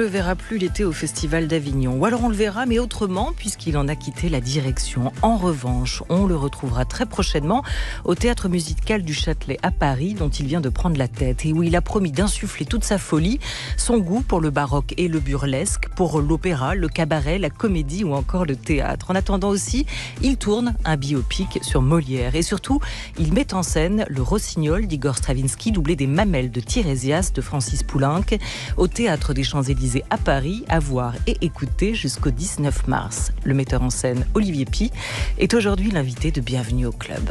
le verra plus l'été au Festival d'Avignon. Ou alors on le verra, mais autrement, puisqu'il en a quitté la direction. En revanche, on le retrouvera très prochainement au Théâtre musical du Châtelet à Paris, dont il vient de prendre la tête, et où il a promis d'insuffler toute sa folie, son goût pour le baroque et le burlesque, pour l'opéra, le cabaret, la comédie ou encore le théâtre. En attendant aussi, il tourne un biopic sur Molière. Et surtout, il met en scène le Rossignol d'Igor Stravinsky, doublé des mamelles de Tirésias de Francis Poulenc, au Théâtre des Champs-Élysées à Paris, à voir et écouter jusqu'au 19 mars. Le metteur en scène Olivier Pi est aujourd'hui l'invité de Bienvenue au Club.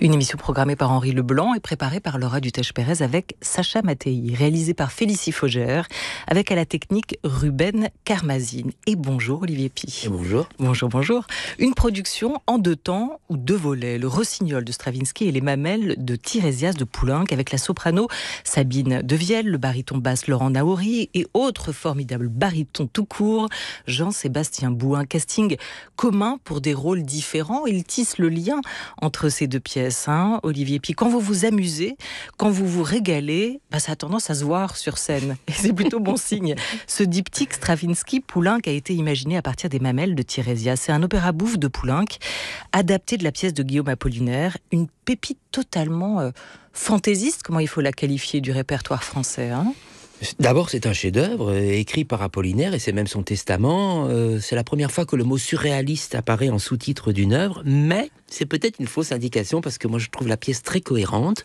Une émission programmée par Henri Leblanc et préparée par Laura Dutèche-Pérez avec Sacha Matei, réalisée par Félicie Fogère avec à la technique Ruben Carmazine. Et bonjour Olivier Pi. bonjour. Bonjour, bonjour. Une production en deux temps ou deux volets, le Rossignol de Stravinsky et les Mamelles de Tirésias de Poulenc avec la soprano Sabine Devielle, le baryton basse Laurent Naouri et autres formidables barytons tout court, Jean-Sébastien Bouin. Casting commun pour des rôles différents, il tisse le lien entre ces deux pièces Hein, Olivier. Puis quand vous vous amusez, quand vous vous régalez, bah, ça a tendance à se voir sur scène. Et c'est plutôt bon signe. Ce diptyque Stravinsky-Poulenc a été imaginé à partir des mamelles de Thérésia. C'est un opéra bouffe de Poulenc, adapté de la pièce de Guillaume Apollinaire, une pépite totalement euh, fantaisiste, comment il faut la qualifier, du répertoire français. Hein. D'abord, c'est un chef-d'œuvre euh, écrit par Apollinaire et c'est même son testament. Euh, c'est la première fois que le mot surréaliste apparaît en sous-titre d'une œuvre, mais c'est peut-être une fausse indication parce que moi je trouve la pièce très cohérente.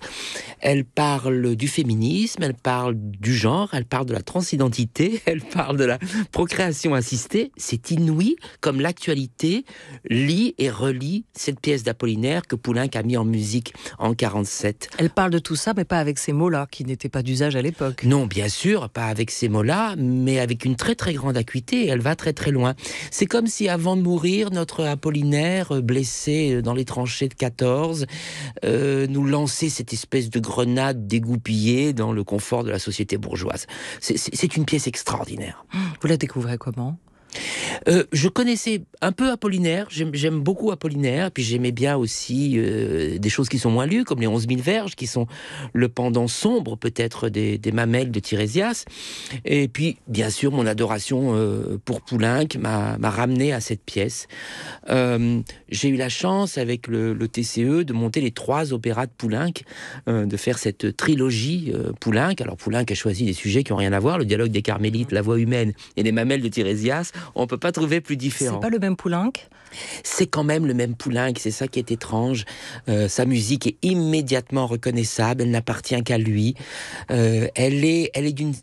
Elle parle du féminisme, elle parle du genre, elle parle de la transidentité, elle parle de la procréation assistée. C'est inouï comme l'actualité lit et relit cette pièce d'Apollinaire que Poulain a mis en musique en 47. Elle parle de tout ça, mais pas avec ces mots-là qui n'étaient pas d'usage à l'époque. Non, bien sûr, pas avec ces mots-là, mais avec une très très grande acuité. Elle va très très loin. C'est comme si avant de mourir, notre Apollinaire blessé dans les tranchées de 14, euh, nous lancer cette espèce de grenade dégoupillée dans le confort de la société bourgeoise. C'est une pièce extraordinaire. Vous la découvrez comment euh, je connaissais un peu Apollinaire, j'aime beaucoup Apollinaire, puis j'aimais bien aussi euh, des choses qui sont moins lues, comme les 11 000 verges, qui sont le pendant sombre peut-être des, mamelles de Tirésias. Et puis, bien sûr, mon adoration euh, pour Poulenc m'a ramené à cette pièce. J'ai eu la chance, avec le, TCE, e, de monter les trois opéras de Poulenc, de faire cette trilogie Poulenc. Alors, Poulenc a choisi des sujets qui n'ont rien à voir, le dialogue des Carmélites, la voix humaine et les mamelles de Tirésias. On peut pas trouver plus différent. C'est pas le même Poulenc C'est quand même le même Poulenc, c'est ça qui est étrange. Euh, sa musique est immédiatement reconnaissable, elle n'appartient qu'à lui. Euh, elle est, elle est d'une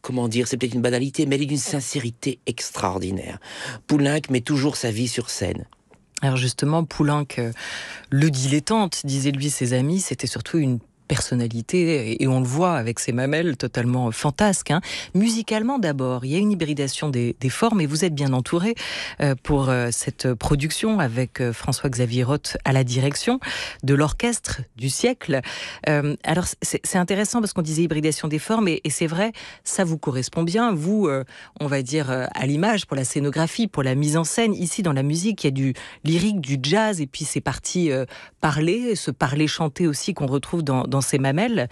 comment dire, c'est peut-être une banalité, mais elle est d'une sincérité extraordinaire. Poulenc met toujours sa vie sur scène. Alors justement, Poulenc, euh, le dilettante, disaient lui ses amis, c'était surtout une personnalité, et on le voit avec ses mamelles totalement fantasques. Hein. Musicalement d'abord, il y a une hybridation des, formes, et vous êtes bien entouré euh, pour euh, cette production avec euh, François-Xavier Roth à la direction de l'orchestre du siècle. alors c'est intéressant parce qu'on disait hybridation des formes, et, c'est vrai, ça vous correspond bien, vous, on va dire, à l'image, pour la scénographie, pour la mise en scène. Ici, dans la musique, il y a du lyrique, du jazz, et puis c'est parti parler, se parler, chanter aussi qu'on retrouve dans dans ses mamelles.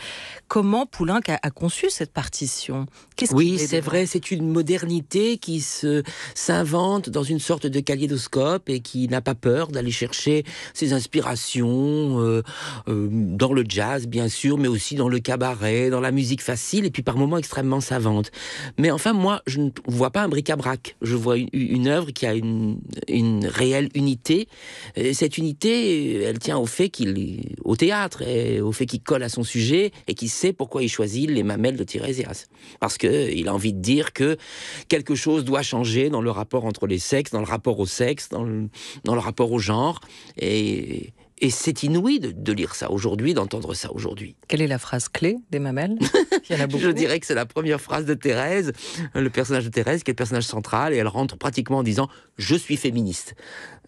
Comment Poulenc a, conçu cette partition -ce Oui, c'est vrai, c'est une modernité qui se s'invente dans une sorte de kaléidoscope et qui n'a pas peur d'aller chercher ses inspirations euh, euh, dans le jazz, bien sûr, mais aussi dans le cabaret, dans la musique facile et puis par moments extrêmement savante. Mais enfin, moi, je ne vois pas un bric-à-brac. Je vois une, œuvre qui a une, réelle unité. cette unité, elle tient au fait qu'il est au théâtre et au fait qu'il à son sujet et qui sait pourquoi il choisit les mamelles de Tirésias. Parce qu'il a envie de dire que quelque chose doit changer dans le rapport entre les sexes, dans le rapport au sexe, dans le, rapport au genre. Et, c'est inouï de, lire ça aujourd'hui, d'entendre ça aujourd'hui. Quelle est la phrase clé des mamelles Je dirais que c'est la première phrase de Thérèse, le personnage de Thérèse, qui est le personnage central, et elle rentre pratiquement en disant Je suis féministe.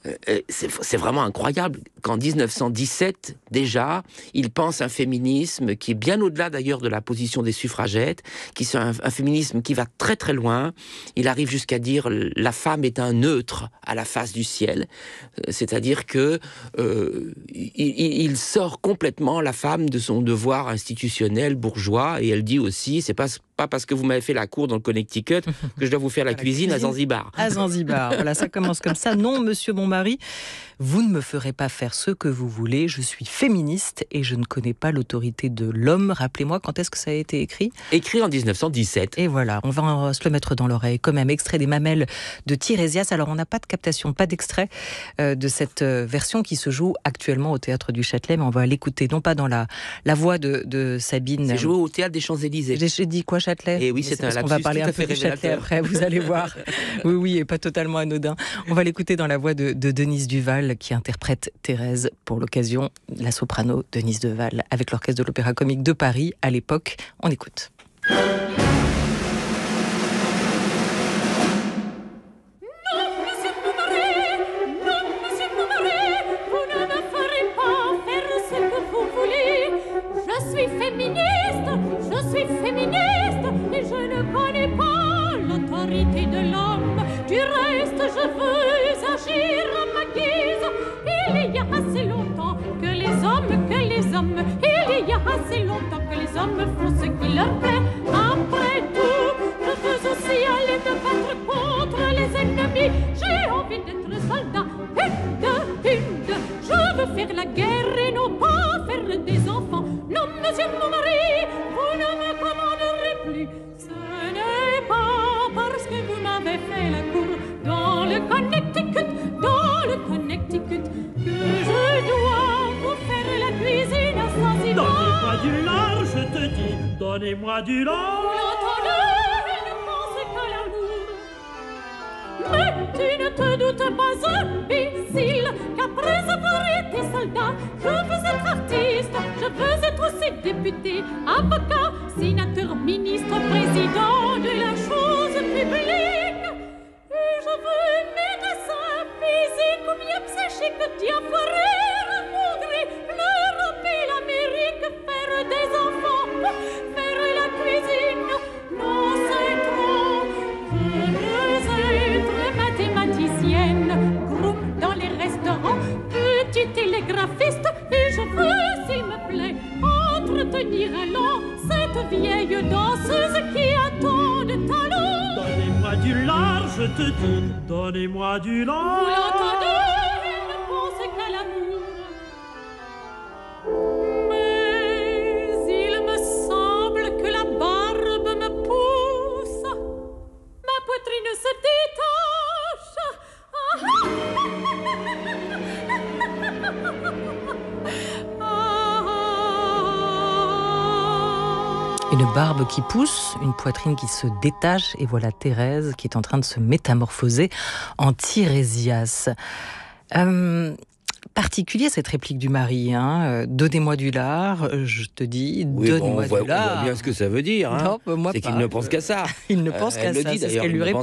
Euh, euh, c'est vraiment incroyable qu'en 1917, déjà, il pense un féminisme qui est bien au-delà d'ailleurs de la position des suffragettes, qui est un, féminisme qui va très très loin. Il arrive jusqu'à dire la femme est un neutre à la face du ciel, euh, c'est-à-dire que sort complètement la femme de son devoir institutionnel bourgeois et elle dit aussi c'est pas pas parce que vous m'avez fait la cour dans le Connecticut que je dois vous faire la, cuisine, à Zanzibar. À Zanzibar, voilà, ça commence comme ça. Non, monsieur mon mari, vous ne me ferez pas faire ce que vous voulez. Je suis féministe et je ne connais pas l'autorité de l'homme. Rappelez-moi, quand est-ce que ça a été écrit Écrit en 1917. Et voilà, on va se le mettre dans l'oreille quand même. Extrait des mamelles de Tirésias. Alors, on n'a pas de captation, pas d'extrait euh, de cette euh, version qui se joue actuellement au théâtre du Châtelet, mais on va l'écouter, non pas dans la, la voix de, de Sabine. C'est joué au théâtre des Champs-Élysées. J'ai dit quoi Châtelet. Et eh oui, c'est un On va parler un peu de Châtelet après, vous allez voir. oui, oui, et pas totalement anodin. On va l'écouter dans la voix de, de, Denise Duval, qui interprète Thérèse pour l'occasion, la soprano Denise Duval, avec l'orchestre de l'Opéra Comique de Paris à l'époque. On écoute. je veux agir à ma guise. Il y a assez longtemps que les hommes, que les hommes, il y a assez longtemps que les hommes font ce qu'ils leur plaît. ne pense Mais tu ne te doutes pas, imbécile, qu'après avoir été soldat, je veux être artiste. Je veux être aussi député, avocat, sénateur, ministre, président de la chose publique. Et je veux mettre à ça un physique bien psychique. Tiens, il faudrait remonter l'Europe et l'Amérique, faire des enfants, cette vieille danseuse qui attend de talons. Donnez-moi du large, je te dis, donnez-moi du large. Vous l'entendez barbe qui pousse, une poitrine qui se détache, et voilà Thérèse qui est en train de se métamorphoser en Tirésias. Euh, particulier cette réplique du mari. Hein. Euh, donnez-moi du lard, je te dis, donnez-moi du lard. On voit bien ce que ça veut dire. Hein. c'est qu'il ne pense qu'à ça. il ne pense euh, qu'à ça. Dit, ce qu'elle lui répond.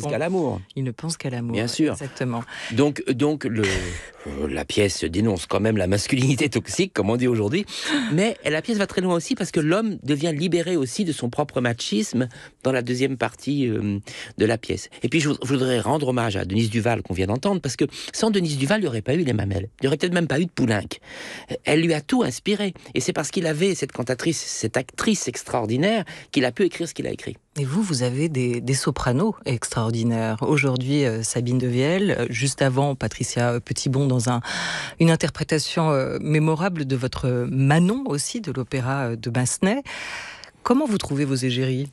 Il ne pense qu'à l'amour. Bien sûr. Exactement. Donc, donc le. Euh, la pièce dénonce quand même la masculinité toxique, comme on dit aujourd'hui, mais la pièce va très loin aussi parce que l'homme devient libéré aussi de son propre machisme dans la deuxième partie euh, de la pièce. Et puis je, voudrais rendre hommage à Denise Duval qu'on vient d'entendre parce que sans Denise Duval, il n'y aurait pas eu les mamelles, il n'y aurait peut-être même pas eu de Poulenc. Elle lui a tout inspiré et c'est parce qu'il avait cette cantatrice, cette actrice extraordinaire qu'il a pu écrire ce qu'il a écrit. Et vous, vous avez des, sopranos extraordinaires. Aujourd'hui, euh, Sabine Vielle euh, juste avant, Patricia Petitbon dans un, une interprétation euh, mémorable de votre Manon aussi, de l'opéra de Massenet. Comment vous trouvez vos égéries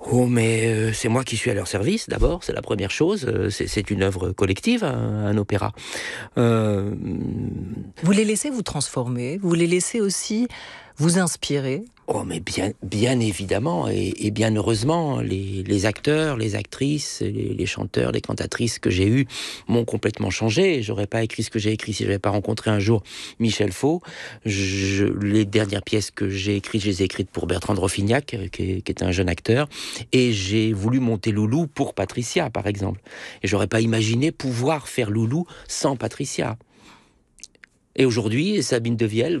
Oh, mais c'est moi qui suis à leur service, d'abord, c'est la première chose. c'est une œuvre collective, hein, un, opéra. Vous les laissez vous transformer, vous les laissez aussi vous inspirer Oh, mais bien, bien évidemment, et, bien heureusement, les, acteurs, les actrices, les, chanteurs, les cantatrices que j'ai eues m'ont complètement changé. J'aurais pas écrit ce que j'ai écrit si j'avais pas rencontré un jour Michel Faux. Je, les dernières pièces que j'ai écrites, je les ai écrites pour Bertrand de euh, qui, qui, était un jeune acteur, et j'ai voulu monter Loulou pour Patricia, par exemple. Et j'aurais pas imaginé pouvoir faire Loulou sans Patricia. Et aujourd'hui, Sabine Devielle,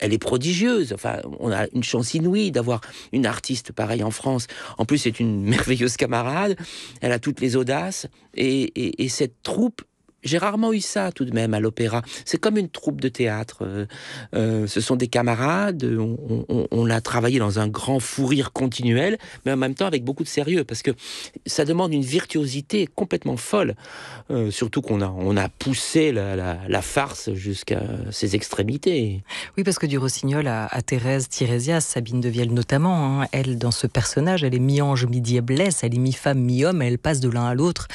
elle est prodigieuse. Enfin, on a une chance inouïe d'avoir une artiste pareille en France. En plus, c'est une merveilleuse camarade. Elle a toutes les audaces et, et cette troupe j'ai rarement eu ça tout de même à l'opéra. C'est comme une troupe de théâtre. Euh, euh, ce sont des camarades, on, on, a travaillé dans un grand fou rire continuel, mais en même temps avec beaucoup de sérieux, parce que ça demande une virtuosité complètement folle. Euh, surtout qu'on a, on a poussé la, farce jusqu'à ses extrémités. Oui, parce que du Rossignol à, Thérèse Tirésias, Sabine de Vielle notamment, hein, elle, dans ce personnage, elle est mi-ange, mi-diablesse, elle est mi-femme, mi-homme, elle passe de l'un à l'autre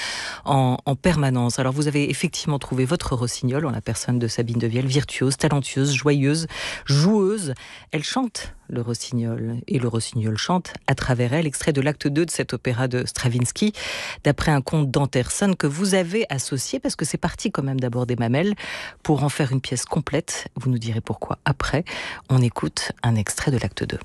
en, en permanence. Alors vous avez effectivement trouver votre rossignol en la personne de Sabine Devielle, virtuose, talentueuse, joyeuse, joueuse. Elle chante le rossignol et le rossignol chante à travers elle, extrait de l'acte 2 de cet opéra de Stravinsky, d'après un conte d'Anterson que vous avez associé, parce que c'est parti quand même d'abord des mamelles, pour en faire une pièce complète. Vous nous direz pourquoi après. On écoute un extrait de l'acte 2.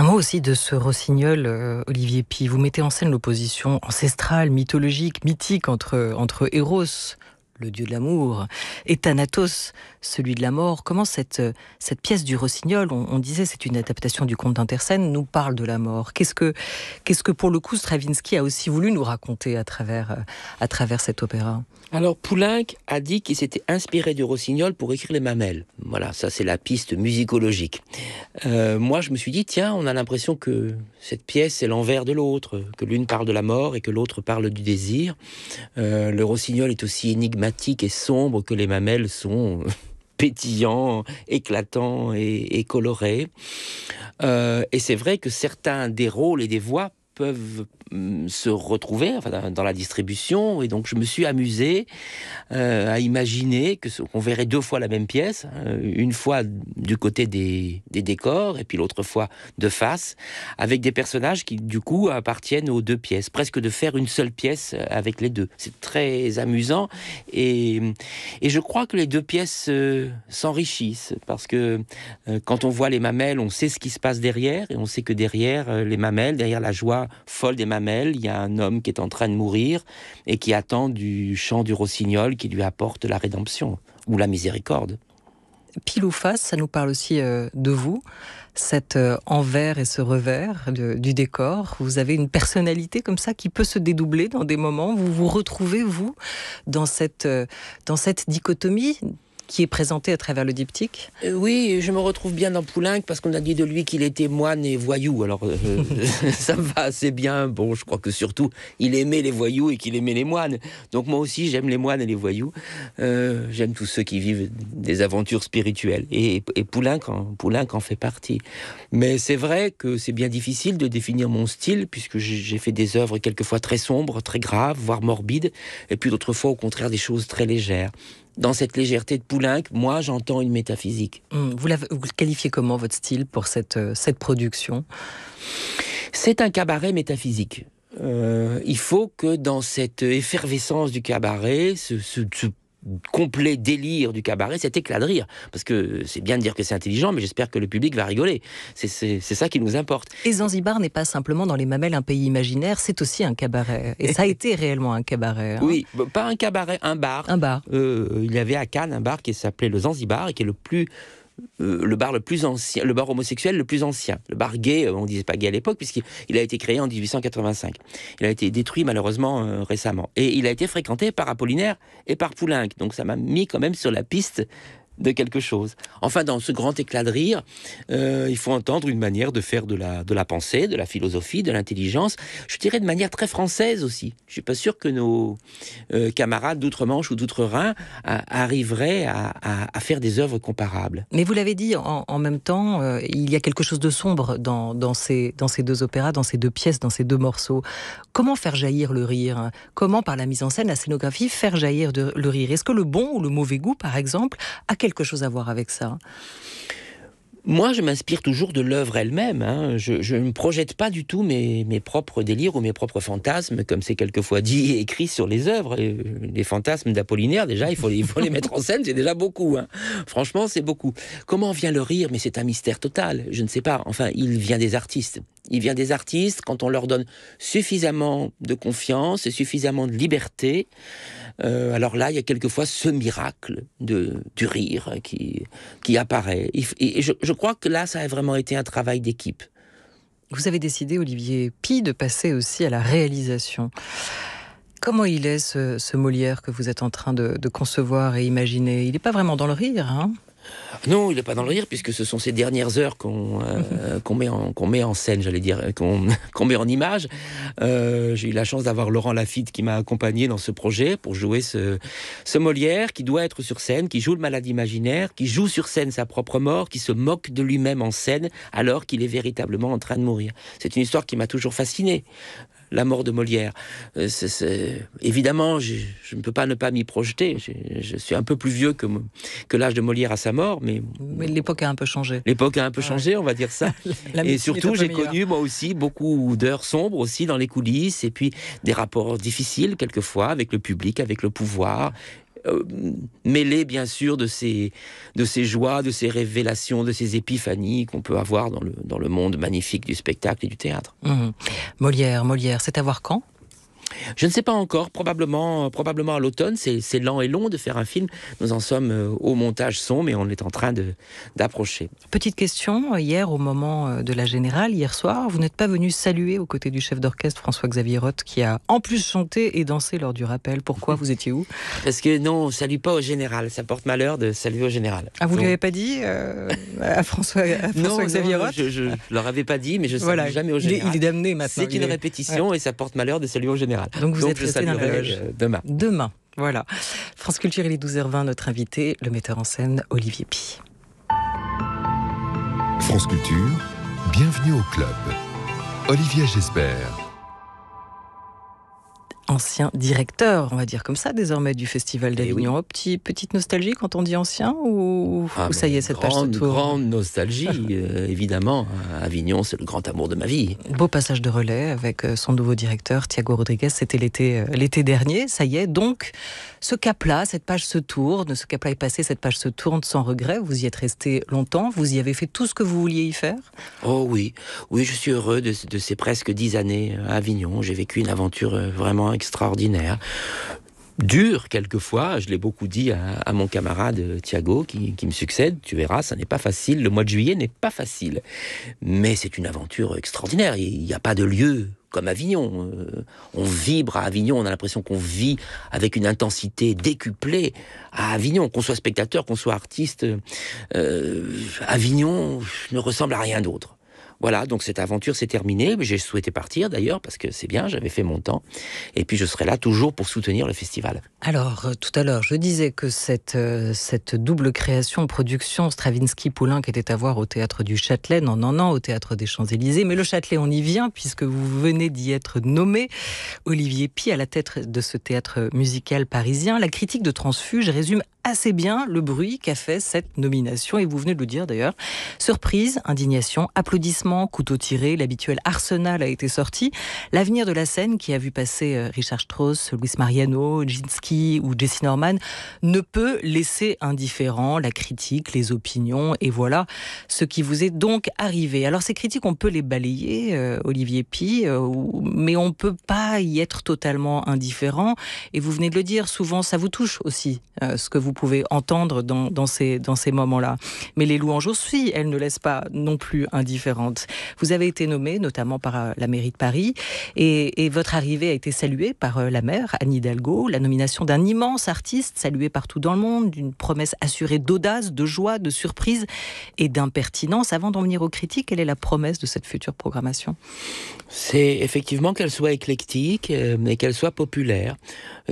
Un mot aussi de ce rossignol, euh, Olivier Pi. Vous mettez en scène l'opposition ancestrale, mythologique, mythique entre, entre Eros, le dieu de l'amour, et Thanatos, celui de la mort. Comment cette, pièce du Rossignol, on, disait c'est une adaptation du conte d'Intersen, nous parle de la mort Qu'est-ce que, que pour le coup Stravinsky a aussi voulu nous raconter à travers, à travers cet opéra Alors Poulenc a dit qu'il s'était inspiré du Rossignol pour écrire les mamelles. Voilà, ça c'est la piste musicologique. Euh, moi je me suis dit, tiens, on a l'impression que cette pièce est l'envers de l'autre, que l'une parle de la mort et que l'autre parle du désir. Euh, le Rossignol est aussi énigmatique et sombre que les mamelles sont euh, pétillants, éclatants et, colorés. Euh, et c'est vrai que certains des rôles et des voix peuvent euh, se retrouver enfin, dans la distribution. Et donc, je me suis amusé euh, à imaginer que qu'on verrait deux fois la même pièce, hein, une fois du côté des, des décors et puis l'autre fois de face, avec des personnages qui, du coup, appartiennent aux deux pièces. Presque de faire une seule pièce avec les deux. C'est très amusant. Et, et je crois que les deux pièces euh, s'enrichissent parce que quand on voit les mamelles, on sait ce qui se passe derrière et on sait que derrière les mamelles, derrière la joie folle des mamelles, il y a un homme qui est en train de mourir et qui attend du chant du rossignol qui lui apporte la rédemption ou la miséricorde. Pile ou face, ça nous parle aussi euh, de vous, cet euh, envers et ce revers du décor. Vous avez une personnalité comme ça qui peut se dédoubler dans des moments. Vous vous retrouvez, vous, dans cette euh, dichotomie qui est présenté à travers le diptyque euh, Oui, je me retrouve bien dans Poulenc parce qu'on a dit de lui qu'il était moine et voyou. Alors euh, ça ça va assez bien. Bon, je crois que surtout il aimait les voyous et qu'il aimait les moines. Donc moi aussi j'aime les moines et les voyous. Euh, j'aime tous ceux qui vivent des aventures spirituelles. Et, et en fait partie. Mais c'est vrai que c'est bien difficile de définir mon style puisque j'ai fait des œuvres quelquefois très sombres, très graves, voire morbides, et puis d'autres fois au contraire des choses très légères dans cette légèreté de Poulenc, moi, j'entends une métaphysique. Hum, vous, vous, qualifiez comment, votre style, pour cette, euh, cette production C'est un cabaret métaphysique. Euh, il faut que dans cette effervescence du cabaret, ce complet délire du cabaret, c'est éclat de rire. Parce que c'est bien de dire que c'est intelligent, mais j'espère que le public va rigoler. C'est ça qui nous importe. Et Zanzibar n'est pas simplement dans les mamelles un pays imaginaire, c'est aussi un cabaret. Et ça a été réellement un cabaret. Hein. Oui, pas un cabaret, un bar. Un bar. Euh, il y avait à Cannes un bar qui s'appelait le Zanzibar et qui est le plus euh, le bar le plus ancien, le bar homosexuel le plus ancien, le bar gay, euh, on ne disait pas gay à l'époque puisqu'il a été créé en 1885. Il a été détruit malheureusement euh, récemment et il a été fréquenté par Apollinaire et par Poulenc. Donc ça m'a mis quand même sur la piste de quelque chose. Enfin, dans ce grand éclat de rire, euh, il faut entendre une manière de faire de la, de la pensée, de la philosophie, de l'intelligence, je dirais de manière très française aussi. Je suis pas sûr que nos euh, camarades d'outre-Manche ou d'outre-Rhin arriveraient à, faire des œuvres comparables. Mais vous l'avez dit, en, même temps, euh, il y a quelque chose de sombre dans, ces, dans ces deux opéras, dans ces deux pièces, dans ces deux morceaux. Comment faire jaillir le rire Comment, par la mise en scène, la scénographie, faire jaillir le rire Est-ce que le bon ou le mauvais goût, par exemple, a quelque quelque chose à voir avec ça. Moi, je m'inspire toujours de l'œuvre elle-même. Hein. Je, ne projette pas du tout mes, mes, propres délires ou mes propres fantasmes, comme c'est quelquefois dit et écrit sur les œuvres. Euh, les fantasmes d'Apollinaire, déjà, il faut, il faut les mettre en scène, c'est déjà beaucoup. Hein. Franchement, c'est beaucoup. Comment vient le rire Mais c'est un mystère total. Je ne sais pas. Enfin, il vient des artistes. Il vient des artistes quand on leur donne suffisamment de confiance et suffisamment de liberté. Euh, alors là, il y a quelquefois ce miracle du rire qui, apparaît. Et, je, crois que là, ça a vraiment été un travail d'équipe. Vous avez décidé, Olivier Pi, de passer aussi à la réalisation. Comment il est ce, Molière que vous êtes en train de, de concevoir et imaginer Il n'est pas vraiment dans le rire, hein non, il n'est pas dans le rire, puisque ce sont ces dernières heures qu'on euh, met, met, en scène, j'allais dire, qu'on met en image. Euh, j'ai eu la chance d'avoir Laurent Lafitte qui m'a accompagné dans ce projet pour jouer ce, ce, Molière qui doit être sur scène, qui joue le malade imaginaire, qui joue sur scène sa propre mort, qui se moque de lui-même en scène alors qu'il est véritablement en train de mourir. C'est une histoire qui m'a toujours fasciné la mort de Molière. Euh, évidemment, je, ne peux pas ne pas m'y projeter. Je, suis un peu plus vieux que, l'âge de Molière à sa mort, mais... l'époque a un peu changé. L'époque a un peu changé, on va dire ça. et surtout, j'ai connu, moi aussi, beaucoup d'heures sombres aussi dans les coulisses, et puis des rapports difficiles quelquefois avec le public, avec le pouvoir. Euh, mêlé bien sûr de ces, de ces joies, de ces révélations, de ces épiphanies qu'on peut avoir dans le, monde magnifique du spectacle et du théâtre. Mmh. Molière, Molière, c'est à voir quand je ne sais pas encore, probablement, probablement à l'automne. C'est lent et long de faire un film. Nous en sommes euh, au montage son, mais on est en train d'approcher. Petite question, hier au moment euh, de la générale, hier soir, vous n'êtes pas venu saluer aux côtés du chef d'orchestre François-Xavier Roth, qui a en plus chanté et dansé lors du rappel. Pourquoi vous étiez où Parce que non, on ne salue pas au général. Ça porte malheur de saluer au général. Ah, vous ne l'avez pas dit euh, à François-Xavier François Roth Je ne leur avais pas dit, mais je ne salue jamais au général. Il est, maintenant. C'est une répétition et ça porte malheur de saluer au général. Donc vous êtes resté dans la loge. Euh, demain. Demain, voilà. France Culture, il est 12h20, notre invité, le metteur en scène Olivier Pi. France Culture, bienvenue au club. Olivier j'espère ancien directeur, on va dire comme ça désormais, du Festival d'Avignon. Eh Petit, petite nostalgie quand on dit ancien ou, ah, ça y est, cette page se tourne Grande nostalgie, euh, évidemment. Avignon, c'est le grand amour de ma vie. Beau passage de relais avec euh, son nouveau directeur, Thiago Rodriguez. C'était l'été, euh, l'été dernier. Ça y est, donc, ce cap-là, cette page se tourne, ce cap-là est passé, cette page se tourne sans regret. Vous y êtes resté longtemps, vous y avez fait tout ce que vous vouliez y faire Oh oui, oui, je suis heureux de, de ces presque dix années à Avignon. J'ai vécu une aventure vraiment extraordinaire dur quelquefois. Je l'ai beaucoup dit à, mon camarade euh, Thiago qui, me succède. Tu verras, ça n'est pas facile. Le mois de juillet n'est pas facile. Mais c'est une aventure extraordinaire. Il n'y a pas de lieu comme Avignon. Euh, on vibre à Avignon, on a l'impression qu'on vit avec une intensité décuplée à Avignon, qu'on soit spectateur, qu'on soit artiste. Euh, Avignon ne ressemble à rien d'autre. Voilà, donc cette aventure s'est terminée. J'ai souhaité partir d'ailleurs parce que c'est bien, j'avais fait mon temps. Et puis je serai là toujours pour soutenir le festival. Alors, euh, tout à l'heure, je disais que cette, euh, double création, production stravinsky poulin qui était à voir au théâtre du Châtelet, non, non, non, au théâtre des Champs-Élysées. Mais le Châtelet, on y vient puisque vous venez d'y être nommé. Olivier Pi à la tête de ce théâtre musical parisien. La critique de Transfuge résume assez bien le bruit qu'a fait cette nomination. Et vous venez de le dire d'ailleurs. Surprise, indignation, applaudissements couteau tiré, l'habituel arsenal a été sorti. L'avenir de la scène, qui a vu passer euh, Richard Strauss, Luis Mariano, Jinsky ou Jesse Norman, ne peut laisser indifférent la critique, les opinions, et voilà ce qui vous est donc arrivé. Alors ces critiques, on peut les balayer, euh, Olivier Pi, euh, mais on ne peut pas y être totalement indifférent. Et vous venez de le dire, souvent ça vous touche aussi, ce que vous pouvez entendre dans, ces, dans ces moments-là. Mais les louanges aussi, elles ne laissent pas non plus indifférent. Vous avez été nommé notamment par euh, la mairie de Paris et, votre arrivée a été saluée par euh, la maire, Anne Hidalgo, la nomination d'un immense artiste salué partout dans le monde, d'une promesse assurée d'audace, de joie, de surprise et d'impertinence. Avant d'en venir aux critiques, quelle est la promesse de cette future programmation C'est effectivement qu'elle soit éclectique et euh, qu'elle soit populaire,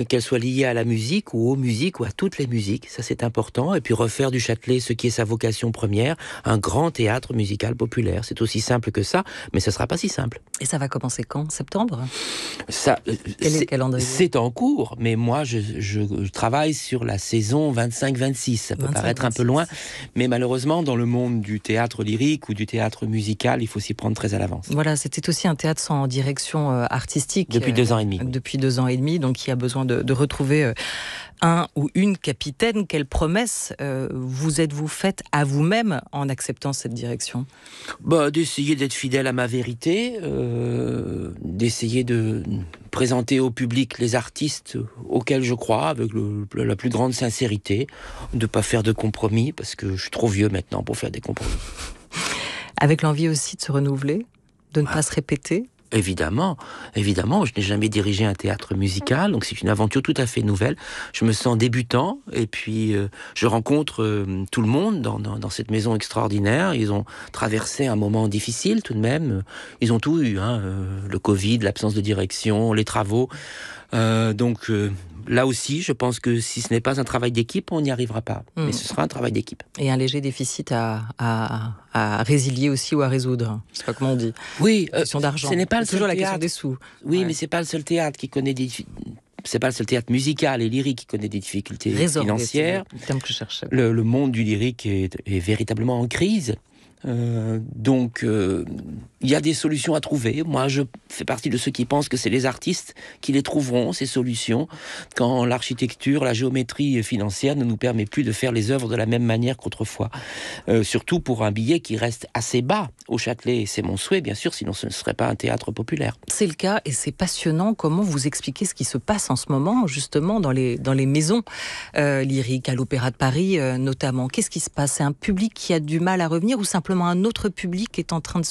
qu'elle soit liée à la musique ou aux musiques ou à toutes les musiques, ça c'est important, et puis refaire du Châtelet ce qui est sa vocation première, un grand théâtre musical populaire. C'est aussi simple que ça, mais ce sera pas si simple. Et ça va commencer quand Septembre Ça, euh, c'est en cours, mais moi, je, travaille sur la saison 25-26. Ça peut paraître un peu loin, mais malheureusement, dans le monde du théâtre lyrique ou du théâtre musical, il faut s'y prendre très à l'avance. Voilà, c'était aussi un théâtre sans direction euh, artistique. Depuis euh, deux ans et demi. Depuis deux ans et demi, donc il a besoin de, de retrouver un ou une capitaine quelle promesses euh, vous êtes-vous faite à vous-même en acceptant cette direction bah, D'essayer d'être fidèle à ma vérité, euh, d'essayer de présenter au public les artistes auxquels je crois avec la plus grande sincérité, de ne pas faire de compromis parce que je suis trop vieux maintenant pour faire des compromis. Avec l'envie aussi de se renouveler, de ne bah. pas se répéter Évidemment, évidemment, je n'ai jamais dirigé un théâtre musical, donc c'est une aventure tout à fait nouvelle. Je me sens débutant et puis euh, je rencontre euh, tout le monde dans, cette maison extraordinaire. Ils ont traversé un moment difficile tout de même. Ils ont tout eu, hein, euh, le Covid, l'absence de direction, les travaux. donc là aussi, je pense que si ce n'est pas un travail d'équipe, on n'y arrivera pas. Hmm. Mais ce sera un travail d'équipe. Et un léger déficit à, résilier aussi ou à résoudre. C'est pas comment on dit. Oui, euh, d'argent. Ce n'est pas toujours la question des sous. Oui, mais c'est pas le seul théâtre qui connaît c'est pas le seul théâtre musical et lyrique qui connaît des difficultés financières. Le, Le, monde du lyrique est véritablement en crise. Euh, donc, euh, il y a des solutions à trouver. Moi, je fais partie de ceux qui pensent que c'est les artistes qui les trouveront, ces solutions, quand l'architecture, la géométrie financière ne nous permet plus de faire les œuvres de la même manière qu'autrefois. Euh, surtout pour un billet qui reste assez bas au Châtelet. C'est mon souhait, bien sûr, sinon ce ne serait pas un théâtre populaire. C'est le cas et c'est passionnant. Comment vous expliquez ce qui se passe en ce moment, justement, dans les, dans les maisons lyriques, à l'Opéra de Paris notamment Qu'est-ce qui se passe C'est un public qui a du mal à revenir ou simplement un autre public est en train de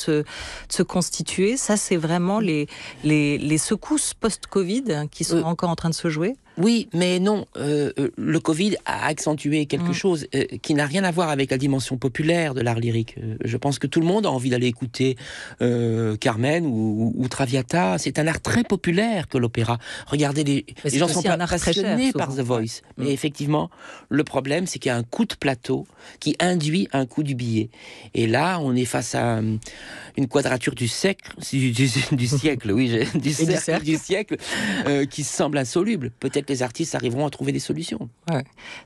se, constituer. Ça, c'est vraiment les, les, secousses post-Covid hein, qui sont euh, encore en train de se jouer. Oui, mais non. Euh, euh, le Covid a accentué quelque mm. chose euh, qui n'a rien à voir avec la dimension populaire de l'art lyrique. Je pense que tout le monde a envie d'aller écouter Carmen ou, Traviata. C'est un art très populaire que l'opéra. Regardez, les, gens sont impressionnés par The Voice. Mais mm. effectivement, le problème, c'est qu'il y a un coup de plateau qui induit un coup du billet. Et là, on est face à une quadrature du siècle, du, siècle, oui, du siècle, qui semble insoluble. Peut-être les artistes arriveront à trouver des solutions.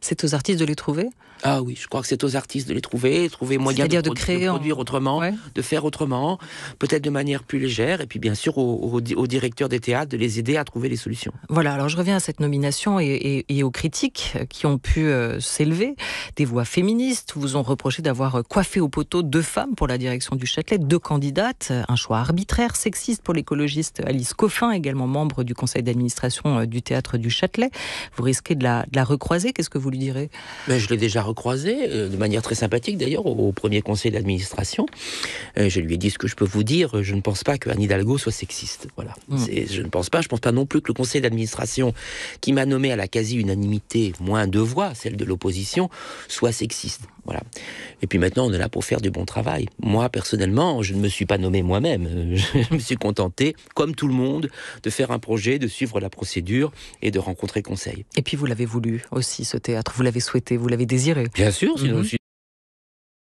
C'est aux artistes de les trouver Ah oui, je crois que c'est aux artistes de les trouver, trouver moyen de, de, créer de produire autrement, de faire autrement, peut-être de manière plus légère, et puis bien sûr aux, directeurs des théâtres de les aider à trouver les solutions. Voilà, alors je reviens à cette nomination et, aux critiques qui ont pu euh, s'élever. Des voix féministes vous ont reproché d'avoir euh, coiffé au poteau deux femmes pour la direction du Châtelet, deux candidates, un choix arbitraire, sexiste pour l'écologiste Alice Coffin, également membre du conseil d'administration euh, du théâtre du Châtelet. Vous risquez de la, recroiser. Qu'est-ce que vous lui direz Mais ben, Je l'ai déjà recroisé, euh, de manière très sympathique d'ailleurs, au, premier conseil d'administration. Euh, je lui ai dit ce que je peux vous dire. Je ne pense pas que Hidalgo soit sexiste. Voilà. Hmm. Je ne pense pas. Je ne pense pas non plus que le conseil d'administration, qui m'a nommé à la quasi-unanimité, moins deux voix, celle de l'opposition, soit sexiste. Et puis maintenant, on est là pour faire du bon travail. Moi, personnellement, je ne me suis pas nommé moi-même. Je me suis contenté, comme tout le monde, de faire un projet, de suivre la procédure et de rencontrer conseil. Et puis, vous l'avez voulu aussi, ce théâtre. Vous l'avez souhaité, vous l'avez désiré. Bien sûr, sinon, mm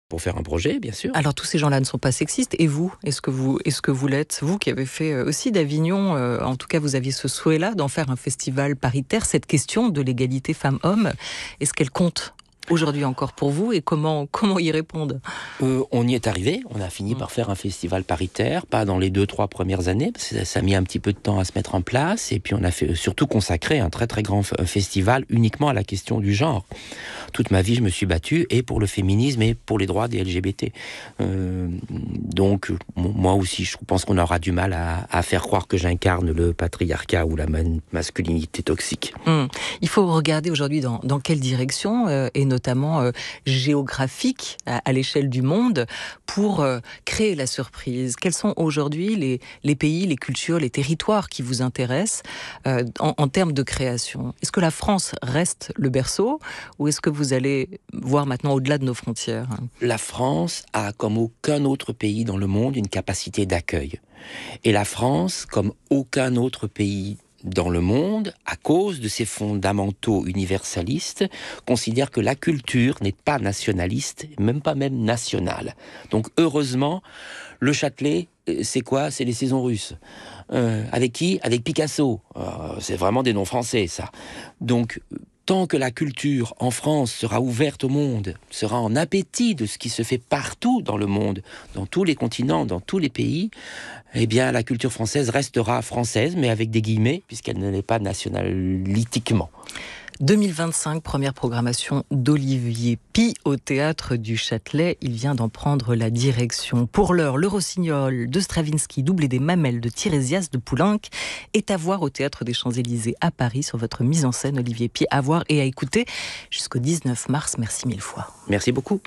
pour faire un projet, bien sûr. Alors, tous ces gens-là ne sont pas sexistes. Et vous, est-ce que vous, vous l'êtes Vous qui avez fait euh, aussi d'Avignon, euh, en tout cas, vous aviez ce souhait-là d'en faire un festival paritaire. Cette question de l'égalité femmes-hommes, est-ce qu'elle compte aujourd'hui encore pour vous et comment, comment y répondre euh, On y est arrivé. On a fini mm. par faire un festival paritaire, pas dans les deux, trois premières années, parce ça a mis un petit peu de temps à se mettre en place. Et puis on a fait, euh, surtout consacré un très, très grand euh, festival uniquement à la question du genre. Toute ma vie, je me suis battu et pour le féminisme et pour les droits des LGBT. donc, moi aussi, je pense qu'on aura du mal à, faire croire que j'incarne le patriarcat ou la masculinité toxique. Mm. Il faut regarder aujourd'hui dans, quelle direction, et notamment euh, géographique géographiques à, l'échelle du monde, pour euh, créer la surprise Quels sont aujourd'hui les, pays, les cultures, les territoires qui vous intéressent euh, en, en, termes de création Est-ce que la France reste le berceau ou est-ce que vous allez voir maintenant au-delà de nos frontières La France a, comme aucun autre pays dans le monde, une capacité d'accueil. Et la France, comme aucun autre pays dans le monde, à cause de ses fondamentaux universalistes, considère que la culture n'est pas nationaliste, même pas même nationale. Donc heureusement, le Châtelet, euh, c'est quoi C'est les saisons russes. Euh, avec qui Avec Picasso. Euh, c'est vraiment des noms français, ça. Donc tant que la culture en France sera ouverte au monde, sera en appétit de ce qui se fait partout dans le monde, dans tous les continents, dans tous les pays, eh bien la culture française restera française, mais avec des guillemets, puisqu'elle ne l'est pas nationalitiquement. 2025, première programmation d'Olivier Pi au théâtre du Châtelet. Il vient d'en prendre la direction. Pour l'heure, le Rossignol de Stravinsky, doublé des mamelles de Tirésias de Poulenc, est à voir au théâtre des Champs-Élysées à Paris sur votre mise en scène, Olivier Pi. À voir et à écouter jusqu'au 19 mars. Merci mille fois. Merci beaucoup.